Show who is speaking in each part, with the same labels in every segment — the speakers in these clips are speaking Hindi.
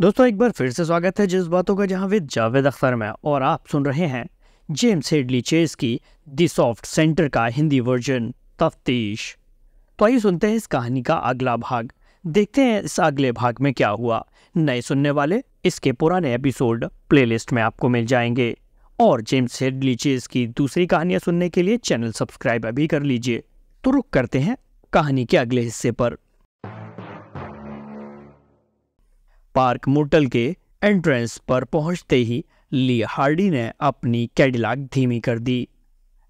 Speaker 1: दोस्तों एक बार फिर से स्वागत है जिस बातों का जहां विद जावेद अख्तर में और आप सुन रहे हैं जेम्स हेडली चेस की दी सॉफ्ट सेंटर का हिंदी वर्जन तफ्तीश तो आइए सुनते हैं इस कहानी का अगला भाग देखते हैं इस अगले भाग में क्या हुआ नए सुनने वाले इसके पुराने एपिसोड प्लेलिस्ट में आपको मिल जाएंगे और जेम्स हेडली चेस की दूसरी कहानियां सुनने के लिए चैनल सब्सक्राइब अभी कर लीजिए तो रुक करते हैं कहानी के अगले हिस्से पर पार्क मोटल के एंट्रेंस पर पहुंचते ही ली हार्डी ने अपनी कैडिलाक धीमी कर दी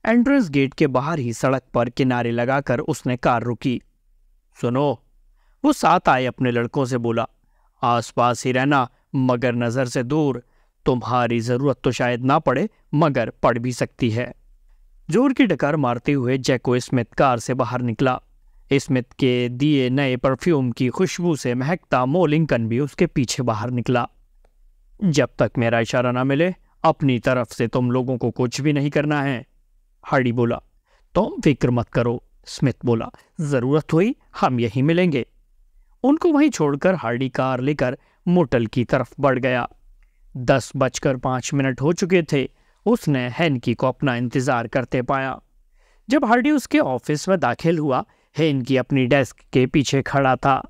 Speaker 1: एंट्रेंस गेट के बाहर ही सड़क पर किनारे लगाकर उसने कार रुकी सुनो वो साथ आए अपने लड़कों से बोला आसपास ही रहना मगर नज़र से दूर तुम्हारी ज़रूरत तो शायद ना पड़े मगर पड़ भी सकती है जोर की डकार मारते हुए जैको स्मित कार से बाहर निकला स्मिथ के दिए नए परफ्यूम की खुशबू से महकता मोलिंकन भी उसके पीछे बाहर निकला जब तक मेरा इशारा ना मिले अपनी तरफ से तुम लोगों को कुछ भी नहीं करना है हार्डी बोला तुम फिक्र मत करो स्मिथ बोला ज़रूरत हुई हम यहीं मिलेंगे उनको वहीं छोड़कर हार्डी कार लेकर मोटल की तरफ बढ़ गया दस बजकर पांच मिनट हो चुके थे उसने हैनकी को अपना इंतज़ार करते पाया जब हार्डी उसके ऑफिस में दाखिल हुआ हेन की अपनी डेस्क के पीछे खड़ा था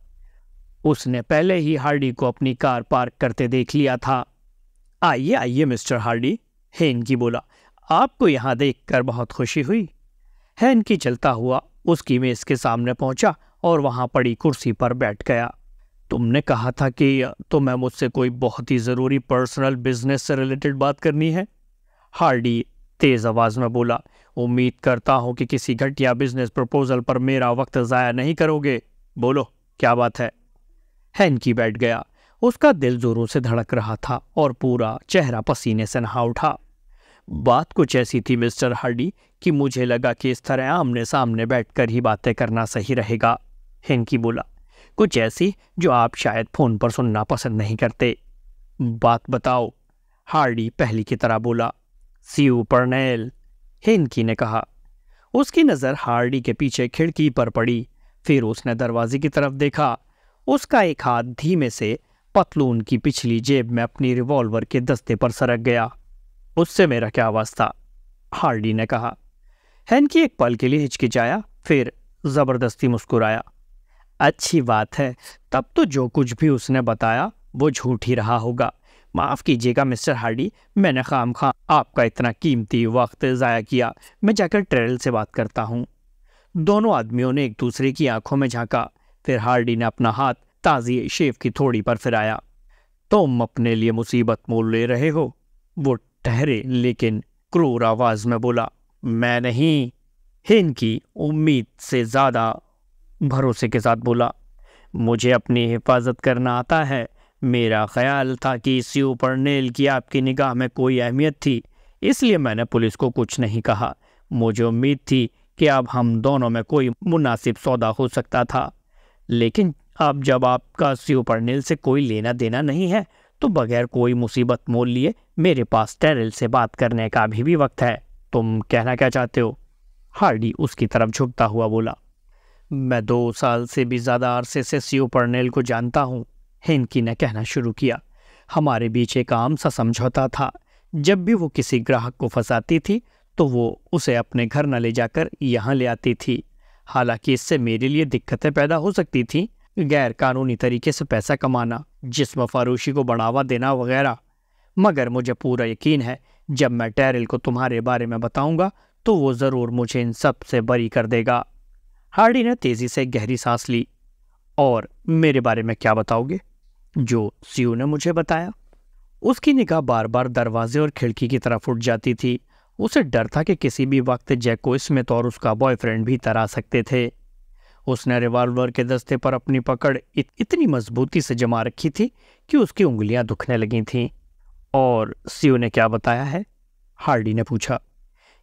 Speaker 1: उसने पहले ही हार्डी को अपनी कार पार्क करते देख लिया था आइए आइए मिस्टर हार्डी हेन की बोला आपको यहाँ देखकर बहुत खुशी हुई की चलता हुआ उसकी मेज़ के सामने पहुंचा और वहां पड़ी कुर्सी पर बैठ गया तुमने कहा था कि तो मैं मुझसे कोई बहुत ही ज़रूरी पर्सनल बिजनेस से रिलेटेड बात करनी है हार्डी तेज़ आवाज़ में बोला उम्मीद करता हूं कि किसी घटिया बिजनेस प्रपोजल पर मेरा वक्त ज़ाया नहीं करोगे बोलो क्या बात है हैनकी बैठ गया उसका दिल जोरों से धड़क रहा था और पूरा चेहरा पसीने से नहा उठा बात कुछ ऐसी थी मिस्टर हार्डी कि मुझे लगा कि इस तरह आमने सामने बैठकर ही बातें करना सही रहेगा हेनकी बोला कुछ ऐसी जो आप शायद फ़ोन पर सुनना पसंद नहीं करते बात बताओ हार्डी पहली की तरह बोला सी यू परनेल हेनकी ने कहा उसकी नज़र हार्डी के पीछे खिड़की पर पड़ी फिर उसने दरवाजे की तरफ देखा उसका एक हाथ धीमे से पतलून की पिछली जेब में अपनी रिवॉल्वर के दस्ते पर सरक गया उससे मेरा क्या वास्ता हार्डी ने कहा हैनकी एक पल के लिए हिचकिचाया फिर ज़बरदस्ती मुस्कुराया अच्छी बात है तब तो जो कुछ भी उसने बताया वो झूठ ही रहा होगा माफ़ कीजिएगा मिस्टर हार्डी मैंने खाम खां आपका इतना कीमती वक्त ज़ाया किया मैं जाकर ट्रेल से बात करता हूँ दोनों आदमियों ने एक दूसरे की आंखों में झांका फिर हार्डी ने अपना हाथ ताज़ी शेफ की थोड़ी पर फिराया तुम अपने लिए मुसीबत मोल ले रहे हो वो ठहरे लेकिन क्रूर आवाज़ में बोला मैं नहीं हिन की उम्मीद से ज़्यादा भरोसे के साथ बोला मुझे अपनी हिफाजत करना आता है मेरा ख्याल था कि इसी ऊपर नेल की आपकी निगाह में कोई अहमियत थी इसलिए मैंने पुलिस को कुछ नहीं कहा मुझे उम्मीद थी कि अब हम दोनों में कोई मुनासिब सौदा हो सकता था लेकिन अब जब आपका सीओ पर्नेल से कोई लेना देना नहीं है तो बगैर कोई मुसीबत मोल लिए मेरे पास टेरल से बात करने का अभी भी वक्त है तुम कहना क्या चाहते हो हार्डी उसकी तरफ झुकता हुआ बोला मैं दो साल से भी ज़्यादा अरसे से सीओ पर्नेल को जानता हूँ हेनकी ने कहना शुरू किया हमारे बीच एक आम सा समझौता था जब भी वो किसी ग्राहक को फंसाती थी तो वो उसे अपने घर न ले जाकर यहाँ ले आती थी हालांकि इससे मेरे लिए दिक्कतें पैदा हो सकती थी गैर कानूनी तरीके से पैसा कमाना जिसम फारूशी को बढ़ावा देना वगैरह मगर मुझे पूरा यकीन है जब मैं टैरिल को तुम्हारे बारे में बताऊंगा तो वो ज़रूर मुझे इन सब से बरी कर देगा हार्डी ने तेज़ी से गहरी सांस ली और मेरे बारे में क्या बताओगे जो सीओ ने मुझे बताया उसकी निगाह बार बार दरवाजे और खिड़की की तरफ उठ जाती थी उसे डर था कि किसी भी वक्त जैक को स्मिथ और उसका बॉयफ्रेंड भी तरा सकते थे उसने रिवॉल्वर के दस्ते पर अपनी पकड़ इत, इतनी मजबूती से जमा रखी थी कि उसकी उंगलियां दुखने लगी थीं और सीओ ने क्या बताया है हार्डी ने पूछा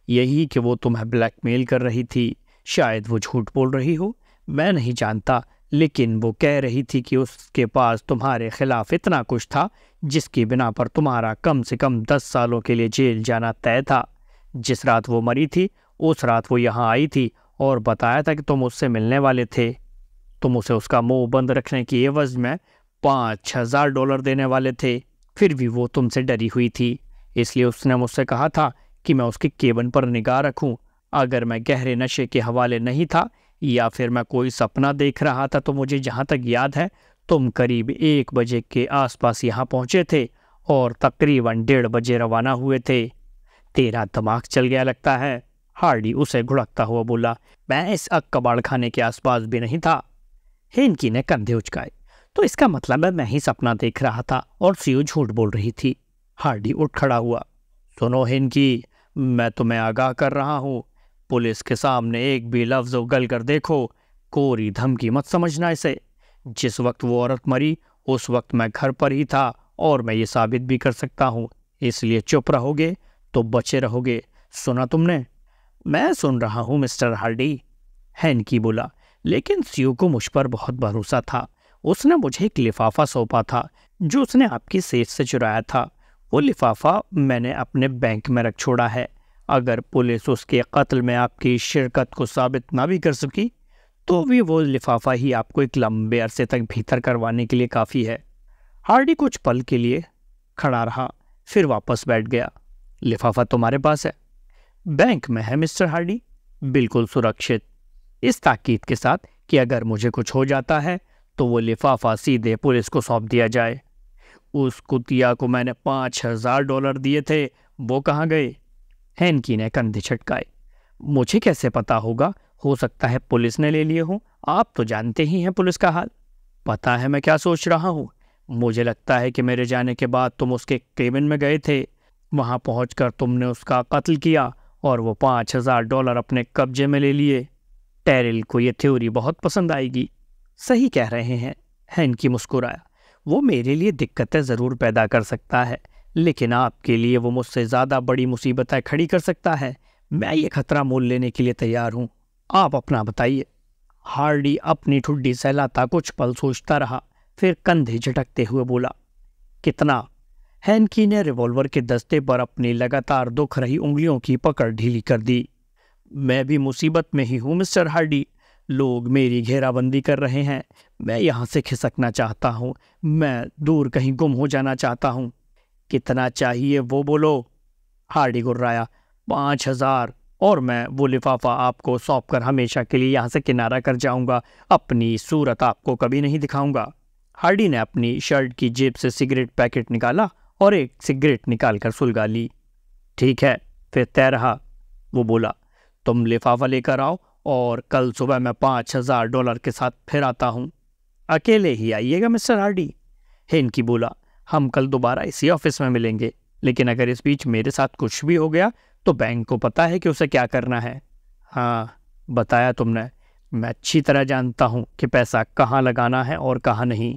Speaker 1: यही कि वो तुम्हें ब्लैकमेल कर रही थी शायद वो झूठ बोल रही हो मैं नहीं जानता लेकिन वो कह रही थी कि उसके पास तुम्हारे खिलाफ इतना कुछ था जिसकी बिना पर तुम्हारा कम से कम दस सालों के लिए जेल जाना तय था जिस रात वो मरी थी उस रात वो यहाँ आई थी और बताया था कि तुम उससे मिलने वाले थे तुम उसे उसका मुंह बंद रखने की एवज में पाँच हज़ार डॉलर देने वाले थे फिर भी वो तुमसे डरी हुई थी इसलिए उसने मुझसे कहा था कि मैं उसके केबन पर निगाह रखूं अगर मैं गहरे नशे के हवाले नहीं था या फिर मैं कोई सपना देख रहा था तो मुझे जहाँ तक याद है तुम करीब एक बजे के आसपास यहाँ पहुँचे थे और तकरीबन डेढ़ बजे रवाना हुए थे तेरा दिमाग चल गया लगता है हार्डी उसे घुड़कता हुआ बोला मैं इस अक कबाड़ खाने के आसपास भी नहीं था हेनकी ने कंधे उचकाए तो इसका मतलब है मैं ही सपना देख रहा था और सीओ झूठ बोल रही थी हार्डी उठ खड़ा हुआ सुनो हेनकी मैं तुम्हें आगाह कर रहा हूँ पुलिस के सामने एक भी लफ्ज उगल कर देखो कोरी धमकी मत समझना इसे जिस वक्त वो औरत मरी उस वक्त मैं घर पर ही था और मैं ये साबित भी कर सकता हूँ इसलिए चुप रहोगे तो बचे रहोगे सुना तुमने मैं सुन रहा हूँ मिस्टर हार्डी हैनकी बोला लेकिन सीओ को मुझ पर बहुत भरोसा था उसने मुझे एक लिफाफा सौंपा था जो उसने आपकी सेठ से चुराया था वो लिफाफा मैंने अपने बैंक में रख छोड़ा है अगर पुलिस उसके कत्ल में आपकी शिरकत को साबित ना भी कर सकी तो भी वो लिफाफा ही आपको एक लंबे अरसे तक भीतर करवाने के लिए काफ़ी है हार्डी कुछ पल के लिए खड़ा रहा फिर वापस बैठ गया लिफाफा तुम्हारे पास है बैंक में है मिस्टर हार्डी बिल्कुल सुरक्षित इस ताकीद के साथ कि अगर मुझे कुछ हो जाता है तो वो लिफाफा सीधे पुलिस को सौंप दिया जाए उस कुतिया को मैंने पाँच हज़ार डॉलर दिए थे वो कहाँ गए हैनकी ने कंधे छटकाए मुझे कैसे पता होगा हो सकता है पुलिस ने ले लिए हो आप तो जानते ही हैं पुलिस का हाल पता है मैं क्या सोच रहा हूँ मुझे लगता है कि मेरे जाने के बाद तुम उसके केबिन में गए थे वहाँ पहुँच तुमने उसका कत्ल किया और वो पाँच हज़ार डॉलर अपने कब्जे में ले लिए टेरिल को ये थ्योरी बहुत पसंद आएगी सही कह रहे हैं हैनकी मुस्कुराया वो मेरे लिए दिक्कतें ज़रूर पैदा कर सकता है लेकिन आपके लिए वो मुझसे ज़्यादा बड़ी मुसीबतें खड़ी कर सकता है मैं ये खतरा मोल लेने के लिए तैयार हूँ आप अपना बताइए हार्डी अपनी ठुड्डी सहलाता कुछ पल सोचता रहा फिर कंधे झटकते हुए बोला कितना हैंकी ने रिवॉल्वर के दस्ते पर अपनी लगातार दुख रही उंगलियों की पकड़ ढीली कर दी मैं भी मुसीबत में ही हूँ मिस्टर हार्डी लोग मेरी घेराबंदी कर रहे हैं मैं यहाँ से खिसकना चाहता हूँ मैं दूर कहीं गुम हो जाना चाहता हूँ कितना चाहिए वो बोलो हार्डी गुर्राया पाँच हज़ार और मैं वो लिफाफा आपको सौंप कर हमेशा के लिए यहाँ से किनारा कर जाऊँगा अपनी सूरत आपको कभी नहीं दिखाऊँगा हार्डी ने अपनी शर्ट की जेब से सिगरेट पैकेट निकाला और एक सिगरेट निकाल कर सुलगा ली ठीक है फिर तय रहा वो बोला तुम लिफाफा लेकर आओ और कल सुबह मैं पाँच हज़ार डॉलर के साथ फिर आता हूँ अकेले ही आइएगा मिस्टर हार्डी हेनकी बोला हम कल दोबारा इसी ऑफिस में मिलेंगे लेकिन अगर इस बीच मेरे साथ कुछ भी हो गया तो बैंक को पता है कि उसे क्या करना है हाँ बताया तुमने मैं अच्छी तरह जानता हूँ कि पैसा कहाँ लगाना है और कहाँ नहीं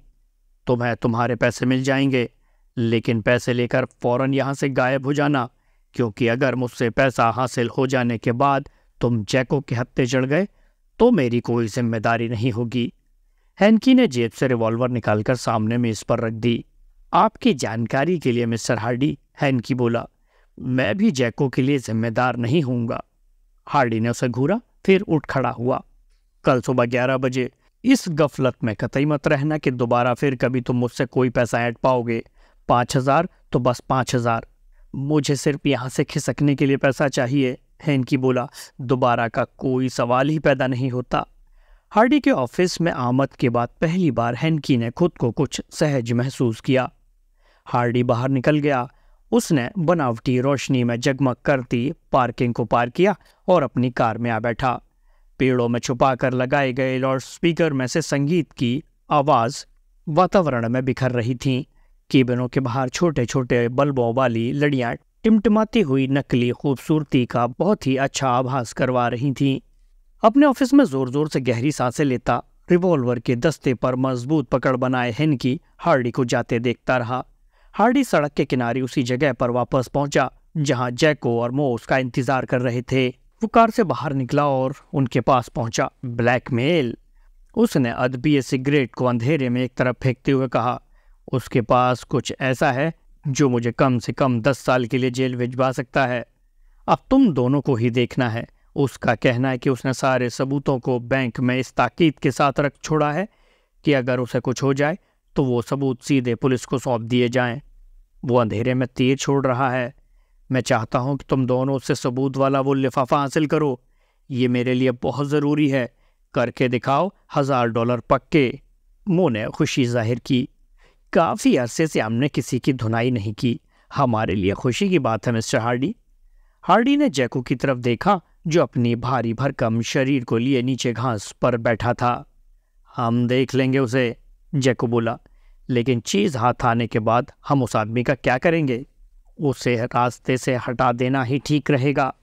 Speaker 1: तुम्हें तो तुम्हारे पैसे मिल जाएंगे लेकिन पैसे लेकर फ़ौरन यहाँ से गायब हो जाना क्योंकि अगर मुझसे पैसा हासिल हो जाने के बाद तुम जैको के हत्ते चढ़ गए तो मेरी कोई जिम्मेदारी नहीं होगी हैंकी ने जेब से रिवॉल्वर निकालकर सामने मेज़ पर रख दी आपकी जानकारी के लिए मिस्टर हार्डी हैनकी बोला मैं भी जैको के लिए जिम्मेदार नहीं होऊंगा हार्डी ने उसे घूरा फिर उठ खड़ा हुआ कल सुबह ग्यारह बजे इस गफलत में कतई मत रहना कि दोबारा फिर कभी तुम मुझसे कोई पैसा ऐट पाओगे पाँच हजार तो बस पाँच हजार मुझे सिर्फ यहाँ से खिसकने के लिए पैसा चाहिए हैनकी बोला दोबारा का कोई सवाल ही पैदा नहीं होता हार्डी के ऑफिस में आमद के बाद पहली बार हैनकी ने खुद को कुछ सहज महसूस किया हार्डी बाहर निकल गया उसने बनावटी रोशनी में जगमग करती पार्किंग को पार किया और अपनी कार में आ बैठा पेड़ों में छुपा कर लगाए गए लाउड स्पीकर में से संगीत की आवाज़ वातावरण में बिखर रही थी केबिनों के बाहर छोटे छोटे बल्बों वाली लड़ियां टिमटिमाती हुई नकली खूबसूरती का बहुत ही अच्छा आभास करवा रही थीं अपने ऑफिस में जोर जोर से गहरी सांसें लेता रिवॉल्वर के दस्ते पर मजबूत पकड़ बनाए हेनकी हार्डी को जाते देखता रहा हार्डी सड़क के किनारे उसी जगह पर वापस पहुंचा जहां जैको और मो उसका इंतजार कर रहे थे वो कार से बाहर निकला और उनके पास पहुंचा ब्लैकमेल उसने अदबीय सिगरेट को अंधेरे में एक तरफ फेंकते हुए कहा उसके पास कुछ ऐसा है जो मुझे कम से कम दस साल के लिए जेल भिजवा सकता है अब तुम दोनों को ही देखना है उसका कहना है कि उसने सारे सबूतों को बैंक में इस ताकीद के साथ रख छोड़ा है कि अगर उसे कुछ हो जाए तो वो सबूत सीधे पुलिस को सौंप दिए जाएं। वो अंधेरे में तीर छोड़ रहा है मैं चाहता हूँ कि तुम दोनों उससे सबूत वाला वो लिफाफा हासिल करो ये मेरे लिए बहुत ज़रूरी है करके दिखाओ हज़ार डॉलर पक्के मोह ने खुशी जाहिर की काफ़ी अरसे से हमने किसी की धुनाई नहीं की हमारे लिए खुशी की बात है मिस्टर हार्डी हार्डी ने जैकू की तरफ देखा जो अपनी भारी भरकम शरीर को लिए नीचे घास पर बैठा था हम देख लेंगे उसे जैको बोला लेकिन चीज़ हाथ आने के बाद हम उस आदमी का क्या करेंगे उसे रास्ते से हटा देना ही ठीक रहेगा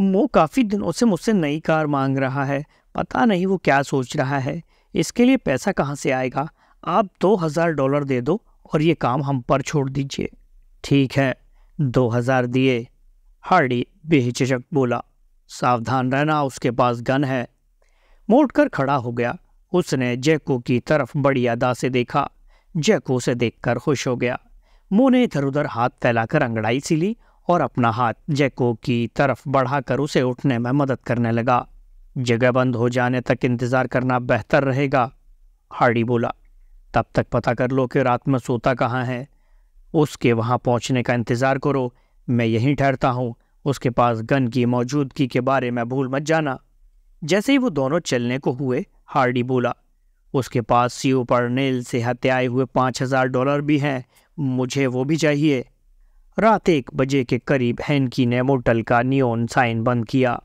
Speaker 1: वो काफ़ी दिनों से मुझसे नई कार मांग रहा है पता नहीं वो क्या सोच रहा है इसके लिए पैसा कहाँ से आएगा आप दो हज़ार डॉलर दे दो और ये काम हम पर छोड़ दीजिए ठीक है दो हज़ार दिए हार्डी बेहिचक बोला सावधान रहना उसके पास गन है मोड़ कर खड़ा हो गया उसने जैको की तरफ बड़ी अदा से देखा जैको उसे देखकर खुश हो गया मो ने इधर उधर हाथ फैलाकर अंगड़ाई सी ली और अपना हाथ जैको की तरफ बढ़ाकर उसे उठने में मदद करने लगा जगह बंद हो जाने तक इंतज़ार करना बेहतर रहेगा हार्डी बोला तब तक पता कर लो कि रात में सोता कहाँ है उसके वहां पहुंचने का इंतज़ार करो मैं यहीं ठहरता हूँ उसके पास गन की मौजूदगी के बारे में भूल मत जाना जैसे ही वो दोनों चलने को हुए हार्डी बोला उसके पास सीओ पर्नेल से हत्याए हुए पाँच हज़ार डॉलर भी हैं मुझे वो भी चाहिए रात एक बजे के करीब हैनकी ने मोटल का नियोन साइन बंद किया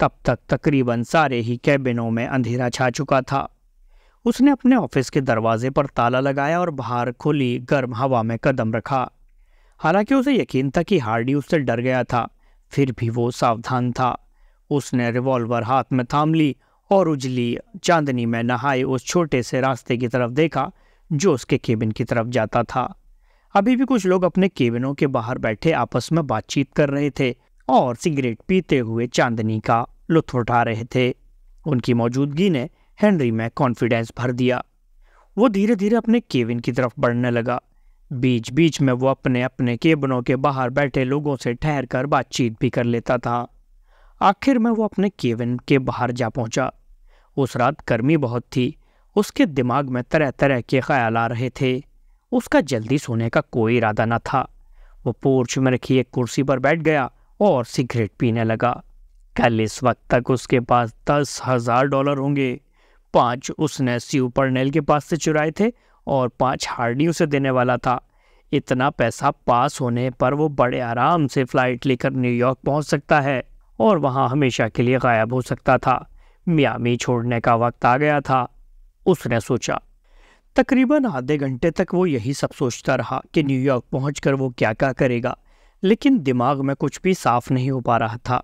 Speaker 1: तब तक तकरीबन सारे ही कैबिनों में अंधेरा छा चुका था उसने अपने ऑफिस के दरवाजे पर ताला लगाया और बाहर खुली गर्म हवा में कदम रखा हालांकि उसे यकीन था कि हार्डी उससे डर गया था फिर भी वो सावधान था उसने रिवॉल्वर हाथ में थाम ली और उजली चांदनी में नहाए उस छोटे से रास्ते की तरफ देखा जो उसके केबिन की तरफ जाता था अभी भी कुछ लोग अपने केबिनों के बाहर बैठे आपस में बातचीत कर रहे थे और सिगरेट पीते हुए चांदनी का लुत्फ उठा रहे थे उनकी मौजूदगी ने हेनरी में कॉन्फिडेंस भर दिया वो धीरे धीरे अपने केबिन की तरफ बढ़ने लगा बीच बीच में वो अपने अपने केबिनों के बाहर बैठे लोगों से ठहर कर बातचीत भी कर लेता था आखिर में वो अपने केविन के बाहर जा पहुंचा। उस रात गर्मी बहुत थी उसके दिमाग में तरह तरह के ख्याल आ रहे थे उसका जल्दी सोने का कोई इरादा न था वो पोर्च में रखी एक कुर्सी पर बैठ गया और सिगरेट पीने लगा कल इस वक्त तक उसके पास दस हजार डॉलर होंगे पांच उसने सीव पर्नेल के पास से चुराए थे और पांच हार्डी उसे देने वाला था इतना पैसा पास होने पर वो बड़े आराम से फ्लाइट लेकर न्यूयॉर्क पहुंच सकता है और वहाँ हमेशा के लिए गायब हो सकता था मियामी छोड़ने का वक्त आ गया था उसने सोचा तकरीबन आधे घंटे तक वो यही सब सोचता रहा कि न्यूयॉर्क पहुंचकर वो क्या क्या करेगा लेकिन दिमाग में कुछ भी साफ नहीं हो पा रहा था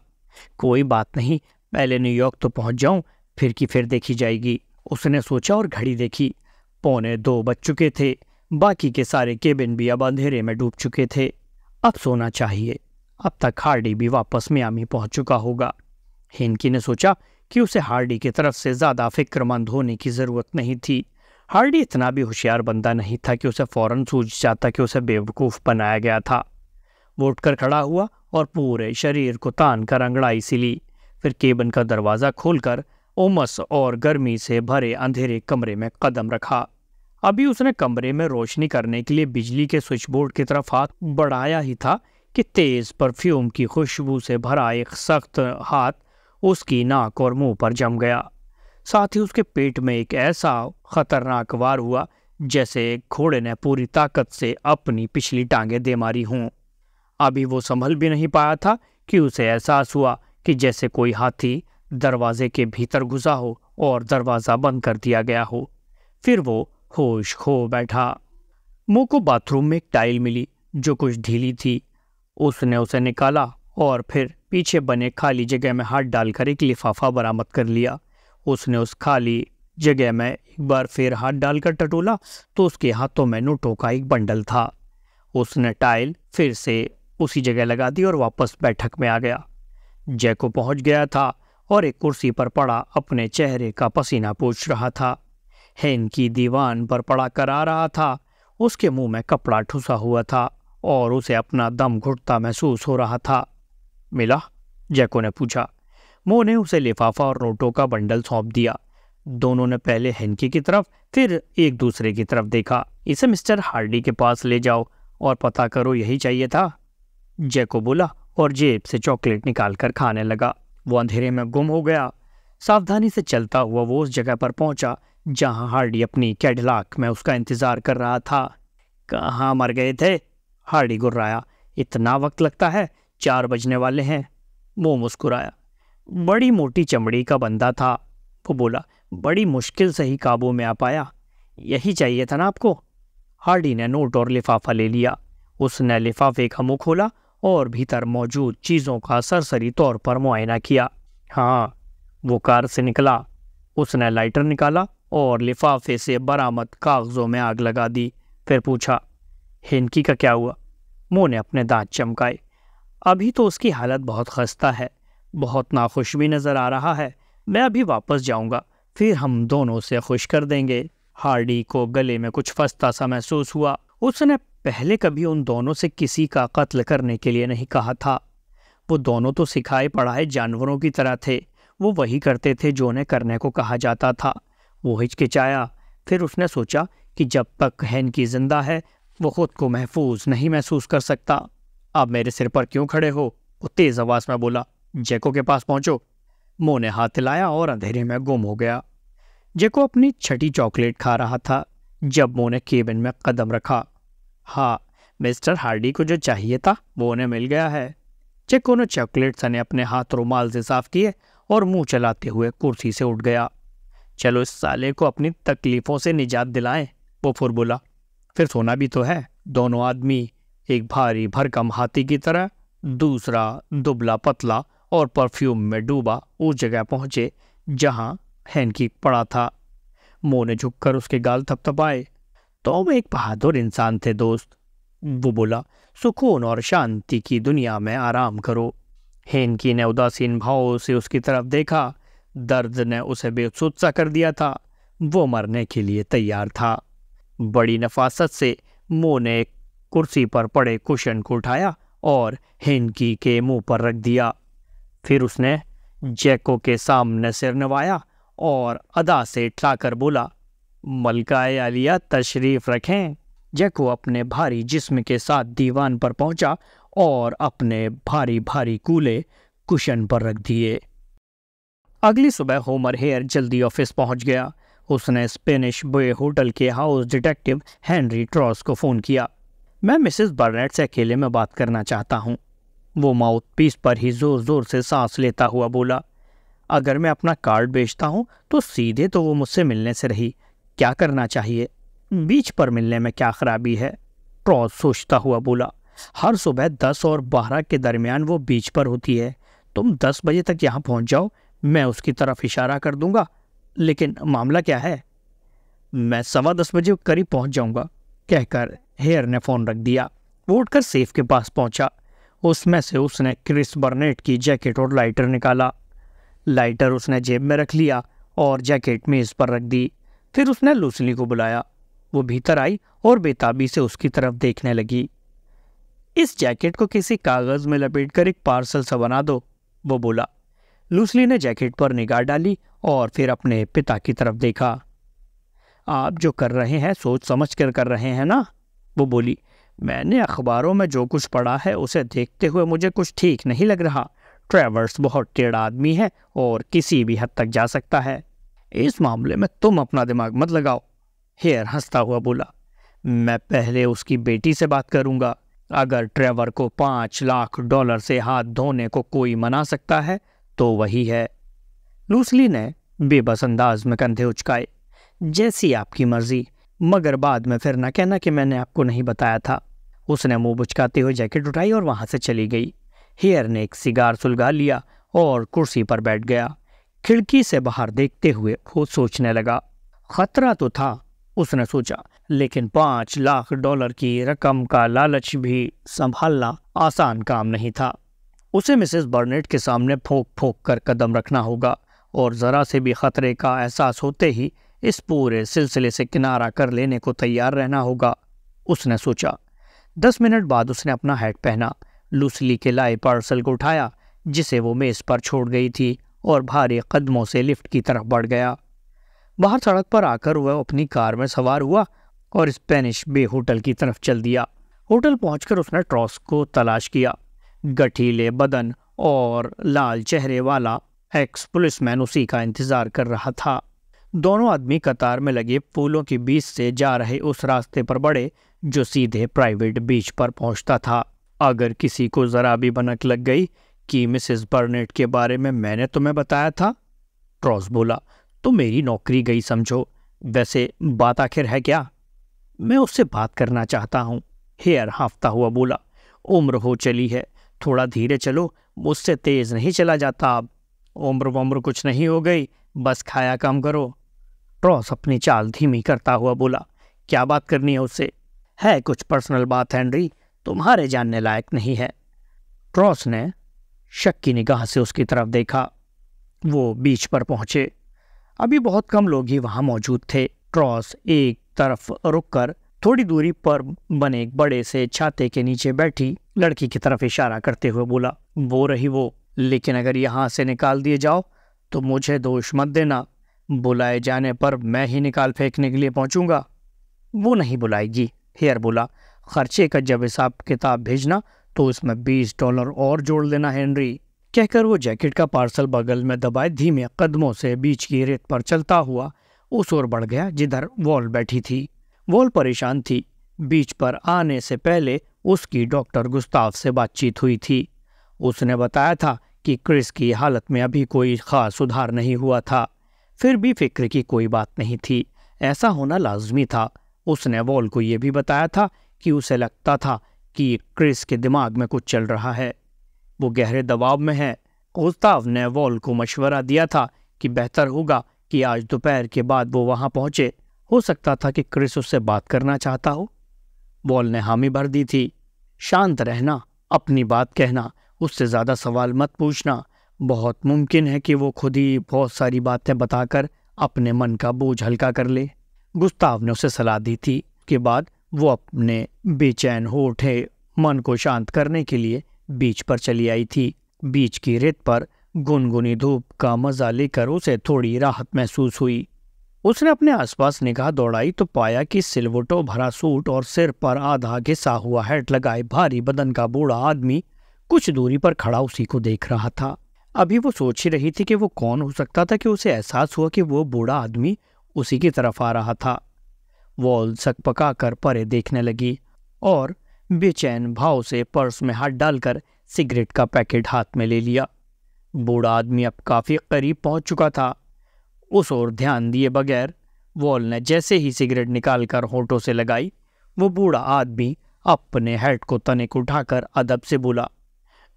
Speaker 1: कोई बात नहीं पहले न्यूयॉर्क तो पहुंच जाऊं फिर की फिर देखी जाएगी उसने सोचा और घड़ी देखी पौने दो बज चुके थे बाकी के सारे केबिन भी अब अंधेरे में डूब चुके थे अब सोना चाहिए अब तक हार्डी भी वापस मियामी पहुंच चुका होगा हिनकी ने सोचा कि उसे हार्डी की तरफ से ज़्यादा फिक्रमंद होने की ज़रूरत नहीं थी हार्डी इतना भी होशियार बंदा नहीं था कि उसे फौरन सूझ जाता कि उसे बेवकूफ़ बनाया गया था वो उठकर खड़ा हुआ और पूरे शरीर को तान कर अंगड़ाई सी ली फिर केबन का दरवाज़ा खोलकर उमस और गर्मी से भरे अंधेरे कमरे में कदम रखा अभी उसने कमरे में रोशनी करने के लिए बिजली के स्विच बोर्ड की तरफ हाथ बढ़ाया ही था कि तेज़ परफ्यूम की खुशबू से भरा एक सख्त हाथ उसकी नाक और मुंह पर जम गया साथ ही उसके पेट में एक ऐसा खतरनाक वार हुआ जैसे घोड़े ने पूरी ताकत से अपनी पिछली टांगे दे मारी हों अभी वो संभल भी नहीं पाया था कि उसे एहसास हुआ कि जैसे कोई हाथी दरवाजे के भीतर घुसा हो और दरवाज़ा बंद कर दिया गया हो फिर वो होश खो बैठा मुंह को बाथरूम में एक टाइल मिली जो कुछ ढीली थी उसने उसे निकाला और फिर पीछे बने खाली जगह में हाथ डालकर एक लिफाफा बरामद कर लिया उसने उस खाली जगह में एक बार फिर हाथ डालकर टटोला तो उसके हाथों में नोटों का एक बंडल था उसने टाइल फिर से उसी जगह लगा दी और वापस बैठक में आ गया जैको पहुंच गया था और एक कुर्सी पर पड़ा अपने चेहरे का पसीना पूछ रहा था हेन की दीवान पर पड़ा कर आ रहा था उसके मुंह में कपड़ा ठुसा हुआ था और उसे अपना दम घुटता महसूस हो रहा था मिला जैको ने पूछा मोह ने उसे लिफाफा और नोटों का बंडल सौंप दिया दोनों ने पहले हेनकी की तरफ फिर एक दूसरे की तरफ देखा इसे मिस्टर हार्डी के पास ले जाओ और पता करो यही चाहिए था जैको बोला और जेब से चॉकलेट निकाल कर खाने लगा वो अंधेरे में गुम हो गया सावधानी से चलता हुआ वो उस जगह पर पहुंचा जहां हार्डी अपनी कैडलाक में उसका इंतजार कर रहा था कहाँ मर गए थे हार्डी गुर्राया इतना वक्त लगता है चार बजने वाले हैं वो मुस्कुराया बड़ी मोटी चमड़ी का बंदा था वो बोला बड़ी मुश्किल से ही काबू में आ पाया यही चाहिए था ना आपको हार्डी ने नोट और लिफाफा ले लिया उसने लिफाफे का मुँह खोला और भीतर मौजूद चीज़ों का सरसरी तौर पर मुआयना किया हाँ वो कार से निकला उसने लाइटर निकाला और लिफाफे से बरामद कागज़ों में आग लगा दी फिर पूछा हिनकी का क्या हुआ मुंह ने अपने दांत चमकाए अभी तो उसकी हालत बहुत खस्ता है बहुत नाखुश भी नज़र आ रहा है मैं अभी वापस जाऊंगा फिर हम दोनों उसे खुश कर देंगे हार्डी को गले में कुछ फंसता सा महसूस हुआ उसने पहले कभी उन दोनों से किसी का कत्ल करने के लिए नहीं कहा था वो दोनों तो सिखाए पढ़ाए जानवरों की तरह थे वो वही करते थे जो उन्हें करने को कहा जाता था वो हिचकिचाया फिर उसने सोचा कि जब तक हैन की जिंदा है वो खुद को महफूज नहीं महसूस कर सकता आप मेरे सिर पर क्यों खड़े हो वो तेज़ आवाज़ में बोला जेको के पास पहुंचो मो ने हाथ हिलाया और अंधेरे में गुम हो गया जेको अपनी छठी चॉकलेट खा रहा था जब मो ने केबिन में कदम रखा हाँ मिस्टर हार्डी को जो चाहिए था वो उन्हें मिल गया है जेको ने चॉकलेट सने अपने हाथ रुमाल से साफ किए और मुंह चलाते हुए कुर्सी से उठ गया चलो इस साले को अपनी तकलीफ़ों से निजात दिलाएं वो फुर बोला फिर सोना भी तो है दोनों आदमी एक भारी भरकम हाथी की तरह दूसरा दुबला पतला और परफ्यूम में डूबा उस जगह पहुंचे जहां हैनकी पड़ा था मोह ने झुककर उसके गाल थपथपाए तुम तो एक बहादुर इंसान थे दोस्त वो बोला सुकून और शांति की दुनिया में आराम करो हेनकी ने उदासीन भाव से उसकी तरफ देखा दर्द ने उसे बेसुत्सा कर दिया था वो मरने के लिए तैयार था बड़ी नफासत से मुंह ने कुर्सी पर पड़े कुशन को उठाया और हिनकी के मुंह पर रख दिया फिर उसने जैको के सामने सिर नवाया और अदा से ठाकर बोला मलका आलिया तशरीफ रखें जैको अपने भारी जिस्म के साथ दीवान पर पहुंचा और अपने भारी भारी कूले कुशन पर रख दिए अगली सुबह होमर हेयर जल्दी ऑफिस पहुंच गया उसने स्पेनिश बे होटल के हाउस डिटेक्टिव हेनरी ट्रॉस को फ़ोन किया मैं मिसेस बर्नेट से अकेले में बात करना चाहता हूँ वो माउथ पीस पर ही ज़ोर ज़ोर से सांस लेता हुआ बोला अगर मैं अपना कार्ड बेचता हूँ तो सीधे तो वो मुझसे मिलने से रही क्या करना चाहिए बीच पर मिलने में क्या खराबी है ट्रॉस सोचता हुआ बोला हर सुबह दस और बारह के दरमियान वो बीच पर होती है तुम दस बजे तक यहाँ पहुँच जाओ मैं उसकी तरफ इशारा कर दूंगा लेकिन मामला क्या है मैं सवा दस बजे करीब पहुंच जाऊंगा कहकर हेयर ने फ़ोन रख दिया वो उठकर सेफ के पास पहुंचा उसमें से उसने क्रिस बर्नेट की जैकेट और लाइटर निकाला लाइटर उसने जेब में रख लिया और जैकेट मेज़ पर रख दी फिर उसने लूसली को बुलाया वो भीतर आई और बेताबी से उसकी तरफ देखने लगी इस जैकेट को किसी कागज़ में लपेट कर एक पार्सल सा बना दो वो बोला लूसली ने जैकेट पर निगाह डाली और फिर अपने पिता की तरफ देखा आप जो कर रहे हैं सोच समझ कर कर रहे हैं ना वो बोली मैंने अखबारों में जो कुछ पढ़ा है उसे देखते हुए मुझे कुछ ठीक नहीं लग रहा ट्रेवर्स बहुत टेढ़ा आदमी है और किसी भी हद तक जा सकता है इस मामले में तुम अपना दिमाग मत लगाओ हेयर हंसता हुआ बोला मैं पहले उसकी बेटी से बात करूंगा अगर ट्रेवर को पाँच लाख डॉलर से हाथ धोने को कोई मना सकता है तो वही है लूसली ने बेबस अंदाज में कंधे उचकाए जैसी आपकी मर्जी मगर बाद में फिर ना कहना कि मैंने आपको नहीं बताया था उसने मुंह बुचकाते हुए जैकेट उठाई और वहां से चली गई हेयर ने एक सिगार सुलगा लिया और कुर्सी पर बैठ गया खिड़की से बाहर देखते हुए वो सोचने लगा खतरा तो था उसने सोचा लेकिन पांच लाख डॉलर की रकम का लालच भी संभालना आसान काम नहीं था उसे मिसेस बर्नेट के सामने फोक फोक कर कदम रखना होगा और ज़रा से भी ख़तरे का एहसास होते ही इस पूरे सिलसिले से किनारा कर लेने को तैयार रहना होगा उसने सोचा दस मिनट बाद उसने अपना हैट पहना लूसली के लाए पार्सल को उठाया जिसे वो मेज़ पर छोड़ गई थी और भारी कदमों से लिफ्ट की तरफ बढ़ गया बाहर सड़क पर आकर वह अपनी कार में सवार हुआ और स्पेनिश बे होटल की तरफ चल दिया होटल पहुंचकर उसने ट्रॉस को तलाश किया गठीले बदन और लाल चेहरे वाला एक्स पुलिस मैन उसी का इंतजार कर रहा था दोनों आदमी कतार में लगे फूलों के बीच से जा रहे उस रास्ते पर बढ़े जो सीधे प्राइवेट बीच पर पहुंचता था अगर किसी को जरा भी भनक लग गई कि मिसेस बर्नेट के बारे में मैंने तुम्हें बताया था ट्रॉस बोला तो मेरी नौकरी गई समझो वैसे बात आखिर है क्या मैं उससे बात करना चाहता हूँ हेयर हाफता हुआ बोला उम्र हो चली है थोड़ा धीरे चलो मुझसे तेज़ नहीं चला जाता अब उम्र वम्र कुछ नहीं हो गई बस खाया काम करो ट्रॉस अपनी चाल धीमी करता हुआ बोला क्या बात करनी है उससे है कुछ पर्सनल बात हैंनरी तुम्हारे जानने लायक नहीं है ट्रॉस ने शक की निगाह से उसकी तरफ देखा वो बीच पर पहुंचे अभी बहुत कम लोग ही वहां मौजूद थे ट्रॉस एक तरफ रुककर थोड़ी दूरी पर बने एक बड़े से छाते के नीचे बैठी लड़की की तरफ इशारा करते हुए बोला वो रही वो लेकिन अगर यहाँ से निकाल दिए जाओ तो मुझे दोष मत देना बुलाए जाने पर मैं ही निकाल फेंकने के लिए पहुँचूँगा वो नहीं बुलाएगी हेयर बोला खर्चे का जब हिसाब किताब भेजना तो उसमें बीस डॉलर और जोड़ लेना हेनरी कहकर वो जैकेट का पार्सल बगल में दबाए धीमे कदमों से बीच की रेत पर चलता हुआ उस ओर बढ़ गया जिधर वॉल बैठी थी वॉल परेशान थी बीच पर आने से पहले उसकी डॉक्टर गुस्ताव से बातचीत हुई थी उसने बताया था कि क्रिस की हालत में अभी कोई ख़ास सुधार नहीं हुआ था फिर भी फिक्र की कोई बात नहीं थी ऐसा होना लाजमी था उसने वॉल को यह भी बताया था कि उसे लगता था कि क्रिस के दिमाग में कुछ चल रहा है वो गहरे दबाव में है उस्ताव ने वॉल को मशवरा दिया था कि बेहतर होगा कि आज दोपहर के बाद वो वहां पहुंचे हो सकता था कि क्रिस उससे बात करना चाहता हो वॉल ने हामी भर दी थी शांत रहना अपनी बात कहना उससे ज़्यादा सवाल मत पूछना बहुत मुमकिन है कि वो खुद ही बहुत सारी बातें बताकर अपने मन का बोझ हल्का कर ले गुस्ताव ने उसे सलाह दी थी के बाद वो अपने बेचैन हो उठे मन को शांत करने के लिए बीच पर चली आई थी बीच की रेत पर गुनगुनी धूप का मजा लेकर उसे थोड़ी राहत महसूस हुई उसने अपने आसपास निगाह दौड़ाई तो पाया कि सिलवटो भरा सूट और सिर पर आधा घिसा हुआ हैट लगाए भारी बदन का बूढ़ा आदमी कुछ दूरी पर खड़ा उसी को देख रहा था अभी वो सोच ही रही थी कि वो कौन हो सकता था कि उसे एहसास हुआ कि वो बूढ़ा आदमी उसी की तरफ आ रहा था वो उलसक पका कर परे देखने लगी और बेचैन भाव से पर्स में हाथ डालकर सिगरेट का पैकेट हाथ में ले लिया बूढ़ा आदमी अब काफ़ी करीब पहुंच चुका था उस ओर ध्यान दिए बगैर वॉल ने जैसे ही सिगरेट निकालकर होठों से लगाई वो बूढ़ा आदमी अपने हेड को तने को उठाकर अदब से बोला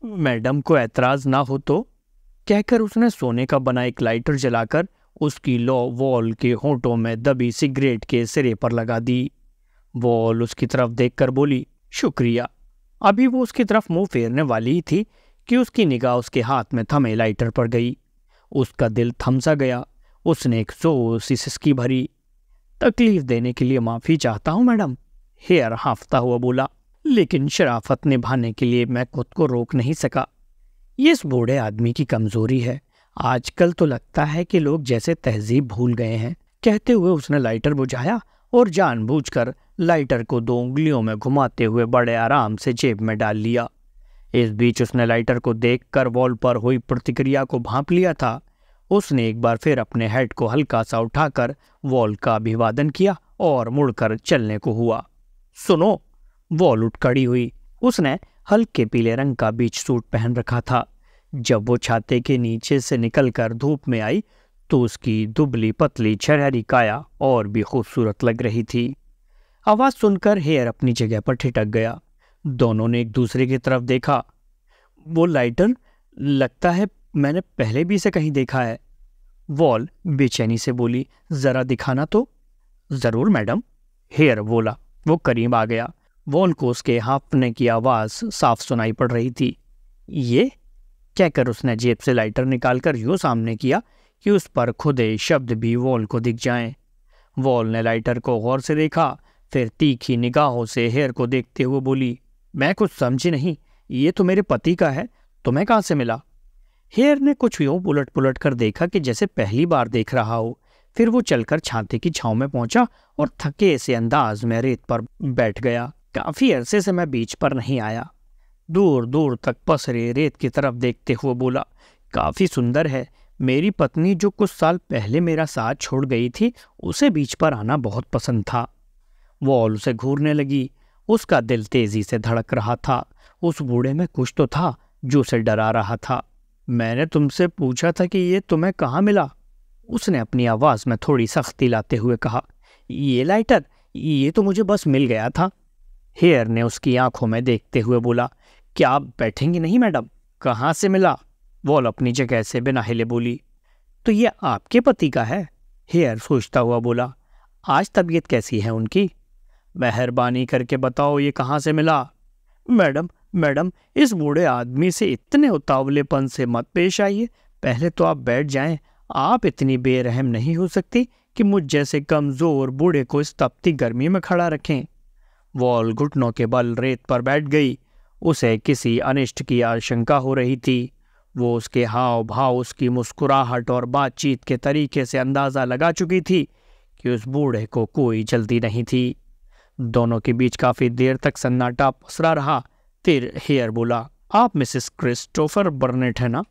Speaker 1: मैडम को ऐतराज़ ना हो तो कहकर उसने सोने का बना एक लाइटर जलाकर उसकी लॉ वॉल के होंठों में दबी सिगरेट के सिरे पर लगा दी वॉल उसकी तरफ देखकर बोली शुक्रिया अभी वो उसकी तरफ मुंह फेरने वाली ही थी कि उसकी निगाह उसके हाथ में थमे लाइटर पर गई उसका दिल थमसा गया उसने एक जोर सी सिसकी भरी तकलीफ देने के लिए माफ़ी चाहता हूँ मैडम हेयर हाफता हुआ बोला लेकिन शराफत निभाने के लिए मैं खुद को रोक नहीं सका ये इस बूढ़े आदमी की कमज़ोरी है आजकल तो लगता है कि लोग जैसे तहजीब भूल गए हैं कहते हुए उसने लाइटर बुझाया और जानबूझकर लाइटर को दो उंगलियों में घुमाते हुए बड़े आराम से जेब में डाल लिया इस बीच उसने लाइटर को देखकर वॉल पर हुई प्रतिक्रिया को भांप लिया था उसने एक बार फिर अपने हेड को हल्का सा उठाकर वॉल का अभिवादन किया और मुड़कर चलने को हुआ सुनो वॉल उठ खड़ी हुई उसने हल्के पीले रंग का बीच सूट पहन रखा था जब वो छाते के नीचे से निकलकर धूप में आई तो उसकी दुबली पतली छरहरी काया और भी खूबसूरत लग रही थी आवाज़ सुनकर हेयर अपनी जगह पर ठिटक गया दोनों ने एक दूसरे की तरफ देखा वो लाइटर लगता है मैंने पहले भी इसे कहीं देखा है वॉल बेचैनी से बोली ज़रा दिखाना तो ज़रूर मैडम हेयर बोला वो करीब आ गया वॉल को उसके हाँफने की आवाज़ साफ सुनाई पड़ रही थी ये कहकर उसने जेब से लाइटर निकालकर यूँ सामने किया कि उस पर खुदे शब्द भी वॉल को दिख जाएं। वॉल ने लाइटर को गौर से देखा फिर तीखी निगाहों से हेयर को देखते हुए बोली मैं कुछ समझी नहीं ये तो मेरे पति का है तुम्हें तो कहाँ से मिला हेयर ने कुछ यूं उलट पुलट कर देखा कि जैसे पहली बार देख रहा हो फिर वो चलकर छाते की छाव में पहुंचा और थके से अंदाज में रेत पर बैठ गया काफ़ी अरसे से मैं बीच पर नहीं आया दूर दूर तक पसरे रेत की तरफ देखते हुए बोला काफ़ी सुंदर है मेरी पत्नी जो कुछ साल पहले मेरा साथ छोड़ गई थी उसे बीच पर आना बहुत पसंद था वॉल उसे घूरने लगी उसका दिल तेज़ी से धड़क रहा था उस बूढ़े में कुछ तो था जो उसे डरा रहा था मैंने तुमसे पूछा था कि ये तुम्हें कहाँ मिला उसने अपनी आवाज़ में थोड़ी सख्ती लाते हुए कहा ये लाइटर ये तो मुझे बस मिल गया था हेयर ने उसकी आंखों में देखते हुए बोला क्या आप बैठेंगे नहीं मैडम कहाँ से मिला वॉल अपनी जगह से बिना हिले बोली तो ये आपके पति का है हेयर सोचता हुआ बोला आज तबीयत कैसी है उनकी मेहरबानी करके बताओ ये कहाँ से मिला मैडम मैडम इस बूढ़े आदमी से इतने उतावलेपन से मत पेश आइए पहले तो आप बैठ जाएं आप इतनी बेरहम नहीं हो सकती कि मुझ जैसे कमज़ोर बूढ़े को इस तपती गर्मी में खड़ा रखें वॉल घुटनों के बल रेत पर बैठ गई उसे किसी अनिष्ट की आशंका हो रही थी वो उसके हाव भाव उसकी मुस्कुराहट और बातचीत के तरीके से अंदाज़ा लगा चुकी थी कि उस बूढ़े को कोई जल्दी नहीं थी दोनों के बीच काफ़ी देर तक सन्नाटा पसरा रहा फिर हेयर बोला आप मिसिस क्रिस्टोफर बर्नेट है ना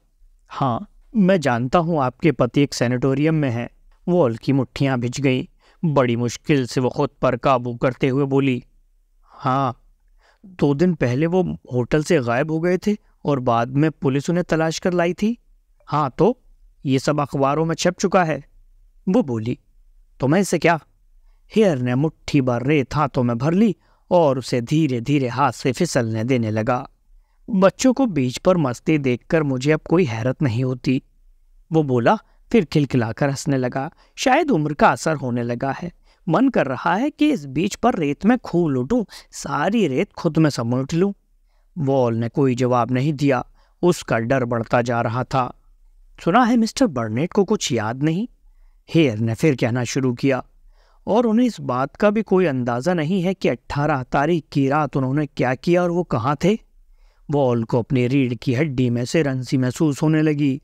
Speaker 1: हाँ मैं जानता हूँ आपके पति एक सेनेटोरियम में हैं वॉल की मुठ्ठियाँ भिज गईं बड़ी मुश्किल से वो खुद पर काबू करते हुए बोली हाँ दो दिन पहले वो होटल से गायब हो गए थे और बाद में पुलिस उन्हें तलाश कर लाई थी हाँ तो ये सब अखबारों में छप चुका है वो बोली तुम्हें तो इसे क्या हेयर ने मुट्ठी भर रेत हाथों में भर ली और उसे धीरे धीरे हाथ से फिसलने देने लगा बच्चों को बीच पर मस्ती देखकर मुझे अब कोई हैरत नहीं होती वो बोला फिर खिलखिलाकर हंसने लगा शायद उम्र का असर होने लगा है मन कर रहा है कि इस बीच पर रेत में खूब लुटूं सारी रेत खुद में समेट लूं वॉल ने कोई जवाब नहीं दिया उसका डर बढ़ता जा रहा था सुना है मिस्टर बर्नेट को कुछ याद नहीं हेयर ने फिर कहना शुरू किया और उन्हें इस बात का भी कोई अंदाज़ा नहीं है कि अट्ठारह तारीख की रात उन्होंने क्या किया और वो कहाँ थे वॉल को अपनी रीढ़ की हड्डी में से रंसी महसूस होने लगी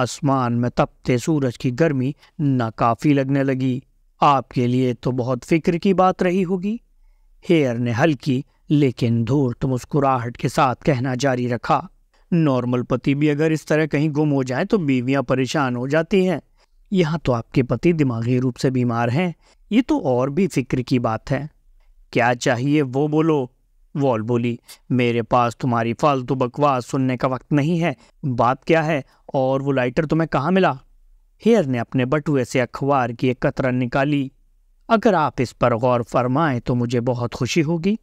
Speaker 1: आसमान में तपते सूरज की गर्मी नाकाफ़ी लगने लगी आपके लिए तो बहुत फिक्र की बात रही होगी हेयर ने हल्की लेकिन धूर्त मुस्कुराहट के साथ कहना जारी रखा नॉर्मल पति भी अगर इस तरह कहीं गुम हो जाए तो बीवियां परेशान हो जाती हैं यहाँ तो आपके पति दिमागी रूप से बीमार हैं ये तो और भी फिक्र की बात है क्या चाहिए वो बोलो वॉल बोली मेरे पास तुम्हारी फालतू बकवास सुनने का वक्त नहीं है बात क्या है और वो लाइटर तुम्हें कहाँ मिला हेयर ने अपने बटुए से अखबार की एक कतरन निकाली अगर आप इस पर गौर फरमाएं तो मुझे बहुत खुशी होगी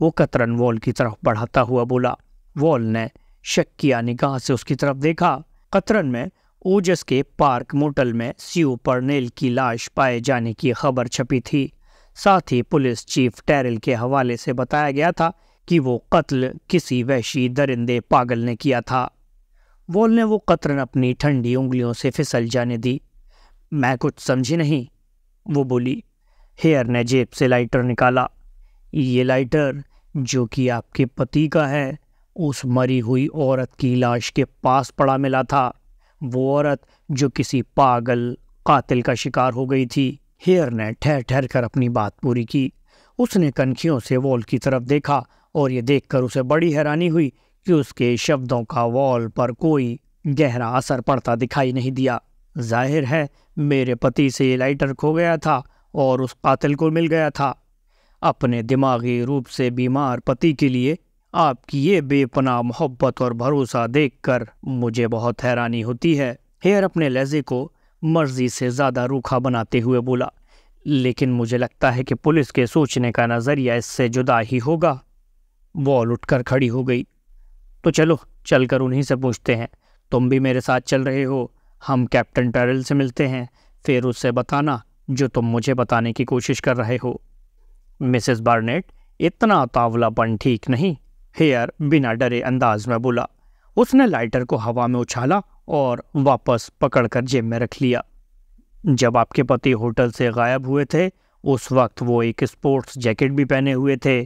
Speaker 1: वो कतरन वॉल की तरफ बढ़ाता हुआ बोला वॉल ने शक्किया निगाह से उसकी तरफ देखा कतरन में ओजस के पार्क मोटल में सीओ पर्नेल की लाश पाए जाने की खबर छपी थी साथ ही पुलिस चीफ टेरल के हवाले से बताया गया था कि वो कत्ल किसी वैशी दरिंदे पागल ने किया था वॉल ने वो कतरन अपनी ठंडी उंगलियों से फिसल जाने दी मैं कुछ समझी नहीं वो बोली हेयर ने जेब से लाइटर निकाला ये लाइटर जो कि आपके पति का है उस मरी हुई औरत की लाश के पास पड़ा मिला था वो औरत जो किसी पागल कातिल का शिकार हो गई थी हेयर ने ठहर ठहर कर अपनी बात पूरी की उसने कनखियों से वॉल की तरफ देखा और ये देखकर उसे बड़ी हैरानी हुई कि उसके शब्दों का वॉल पर कोई गहरा असर पड़ता दिखाई नहीं दिया जाहिर है मेरे पति से लाइटर खो गया था और उस कातिल को मिल गया था अपने दिमागी रूप से बीमार पति के लिए आपकी ये बेपनाह मोहब्बत और भरोसा देखकर मुझे बहुत हैरानी होती है हेयर अपने लहजे को मर्जी से ज़्यादा रूखा बनाते हुए बोला लेकिन मुझे लगता है कि पुलिस के सोचने का नज़रिया इससे जुदा ही होगा वॉल उठकर खड़ी हो गई तो चलो चल कर उन्हीं से पूछते हैं तुम भी मेरे साथ चल रहे हो हम कैप्टन टैरल से मिलते हैं फिर उससे बताना जो तुम मुझे बताने की कोशिश कर रहे हो मिसेस बार्नेट इतना तावलापन ठीक नहीं हेयर बिना डरे अंदाज में बोला उसने लाइटर को हवा में उछाला और वापस पकड़कर जेब में रख लिया जब आपके पति होटल से गायब हुए थे उस वक्त वो एक स्पोर्ट्स जैकेट भी पहने हुए थे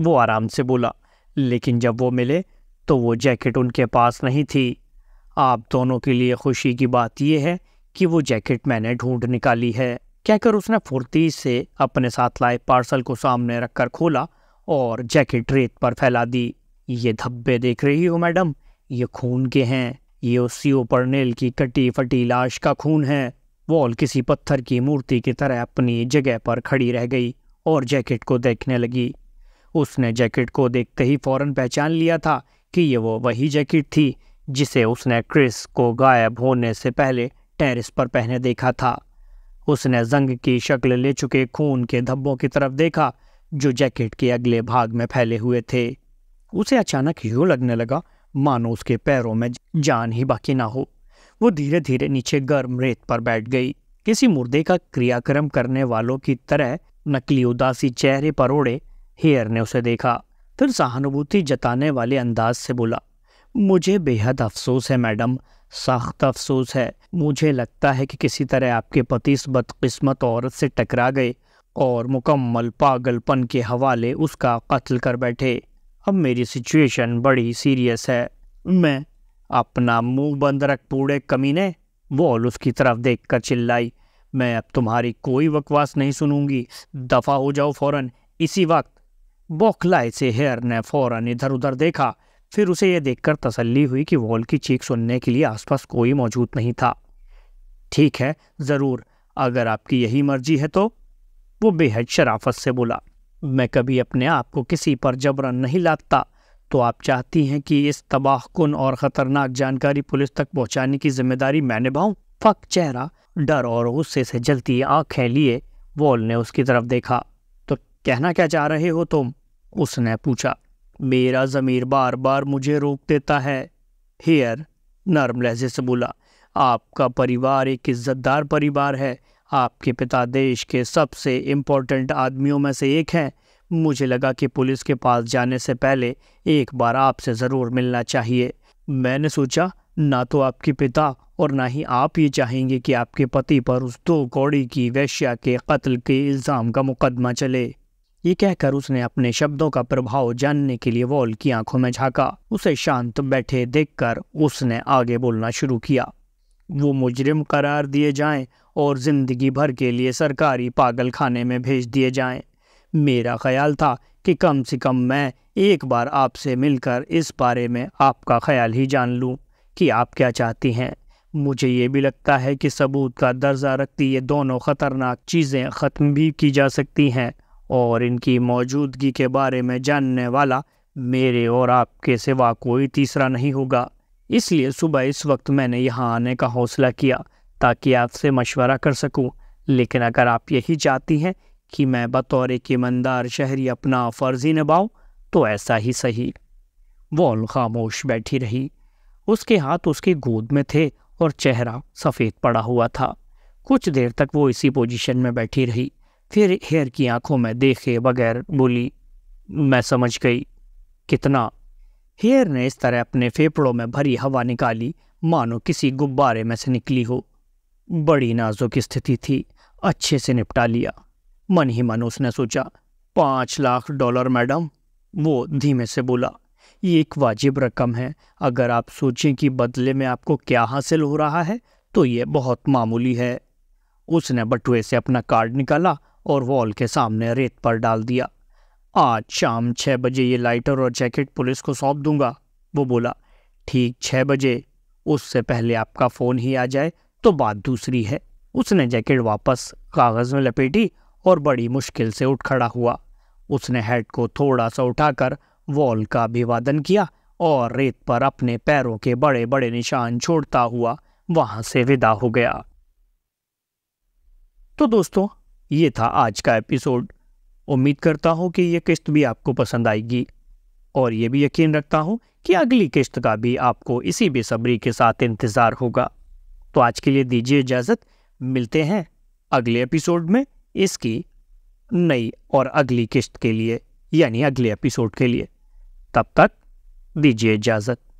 Speaker 1: वो आराम से बोला लेकिन जब वो मिले तो वो जैकेट उनके पास नहीं थी आप दोनों के लिए खुशी की बात यह है कि वो जैकेट मैंने ढूंढ निकाली है कहकर उसने फुर्ती से अपने साथ लाए पार्सल को सामने रखकर खोला और जैकेट रेत पर फैला दी ये धब्बे देख रही हो मैडम ये खून के हैं ये उसी ऊपर नील की कटी फटी लाश का खून है वॉल किसी पत्थर की मूर्ति की तरह अपनी जगह पर खड़ी रह गई और जैकेट को देखने लगी उसने जैकेट को देखते ही फौरन पहचान लिया था कि ये वो वही जैकेट थी जिसे उसने क्रिस को गायब होने से पहले टेरिस पर पहने देखा था उसने जंग की शक्ल ले चुके खून के धब्बों की तरफ देखा जो जैकेट के अगले भाग में फैले हुए थे उसे अचानक यूँ लगने लगा मानो उसके पैरों में जान ही बाकी ना हो वो धीरे धीरे नीचे गर्म रेत पर बैठ गई किसी मुर्दे का क्रियाक्रम करने वालों की तरह नकली उदासी चेहरे पर ओढ़े हेयर ने उसे देखा फिर सहानुभूति जताने वाले अंदाज से बोला मुझे बेहद अफसोस है मैडम सख्त अफसोस है मुझे लगता है कि किसी तरह आपके पति इस बदकिस्मत औरत से टकरा गए और मुकम्मल पागलपन के हवाले उसका कत्ल कर बैठे अब मेरी सिचुएशन बड़ी सीरियस है मैं अपना मुंह बंद रख कमी कमीने वॉल उसकी तरफ देखकर चिल्लाई मैं अब तुम्हारी कोई बकवास नहीं सुनूंगी दफ़ा हो जाओ फौरन इसी वक्त बौखलाए से हेयर ने फौरन इधर उधर देखा फिर उसे यह देखकर तसल्ली हुई कि वॉल की चीख सुनने के लिए आसपास कोई मौजूद नहीं था ठीक है ज़रूर अगर आपकी यही मर्जी है तो वो बेहद शराफत से बोला मैं कभी अपने आप को किसी पर जबरन नहीं लादता तो आप चाहती हैं कि इस तबाहकुन और ख़तरनाक जानकारी पुलिस तक पहुंचाने की जिम्मेदारी मैं निभाऊं? फक चेहरा डर और गुस्से से जलती आंखें लिए वॉल ने उसकी तरफ देखा तो कहना क्या चाह रहे हो तुम उसने पूछा मेरा ज़मीर बार बार मुझे रोक देता है हेयर नर्म लहजे से बोला आपका परिवार एक इज्जतदार परिवार है आपके पिता देश के सबसे इम्पोर्टेंट आदमियों में से एक हैं मुझे लगा कि पुलिस के पास जाने से पहले एक बार आपसे ज़रूर मिलना चाहिए मैंने सोचा ना तो आपके पिता और ना ही आप ये चाहेंगे कि आपके पति पर उस दो कौड़ी की वैश्या के कत्ल के इल्ज़ाम का मुकदमा चले ये कहकर उसने अपने शब्दों का प्रभाव जानने के लिए वॉल की आंखों में झांका उसे शांत बैठे देखकर उसने आगे बोलना शुरू किया वो मुजरिम करार दिए जाएं और ज़िंदगी भर के लिए सरकारी पागल खाने में भेज दिए जाएं। मेरा ख्याल था कि कम से कम मैं एक बार आपसे मिलकर इस बारे में आपका ख्याल ही जान लूँ कि आप क्या चाहती हैं मुझे ये भी लगता है कि सबूत का दर्जा रखती ये दोनों ख़तरनाक चीज़ें ख़त्म भी की जा सकती हैं और इनकी मौजूदगी के बारे में जानने वाला मेरे और आपके सिवा कोई तीसरा नहीं होगा इसलिए सुबह इस वक्त मैंने यहाँ आने का हौसला किया ताकि आपसे मशवरा कर सकूं लेकिन अगर आप यही चाहती हैं कि मैं बतौर एक ईमानदार शहरी अपना फ़र्जी निभाऊं, निभाऊँ तो ऐसा ही सही वॉल खामोश बैठी रही उसके हाथ उसकी गोद में थे और चेहरा सफ़ेद पड़ा हुआ था कुछ देर तक वो इसी पोजीशन में बैठी रही फिर हेयर की आंखों में देखे बगैर बोली मैं समझ गई कितना हेयर ने इस तरह अपने फेफड़ों में भरी हवा निकाली मानो किसी गुब्बारे में से निकली हो बड़ी नाजुक स्थिति थी अच्छे से निपटा लिया मन ही मन उसने सोचा पाँच लाख डॉलर मैडम वो धीमे से बोला ये एक वाजिब रकम है अगर आप सोचें कि बदले में आपको क्या हासिल हो रहा है तो ये बहुत मामूली है उसने बटुए से अपना कार्ड निकाला और वॉल के सामने रेत पर डाल दिया आज शाम छः बजे ये लाइटर और जैकेट पुलिस को सौंप दूंगा वो बोला ठीक छः बजे उससे पहले आपका फ़ोन ही आ जाए तो बात दूसरी है उसने जैकेट वापस कागज़ में लपेटी और बड़ी मुश्किल से उठ खड़ा हुआ उसने हेड को थोड़ा सा उठाकर वॉल का अभिवादन किया और रेत पर अपने पैरों के बड़े बड़े निशान छोड़ता हुआ वहाँ से विदा हो गया तो दोस्तों ये था आज का एपिसोड उम्मीद करता हूँ कि ये किस्त भी आपको पसंद आएगी और ये भी यकीन रखता हूँ कि अगली किस्त का भी आपको इसी बेसब्री के साथ इंतज़ार होगा तो आज के लिए दीजिए इजाज़त मिलते हैं अगले एपिसोड में इसकी नई और अगली किस्त के लिए यानी अगले एपिसोड के लिए तब तक दीजिए इजाज़त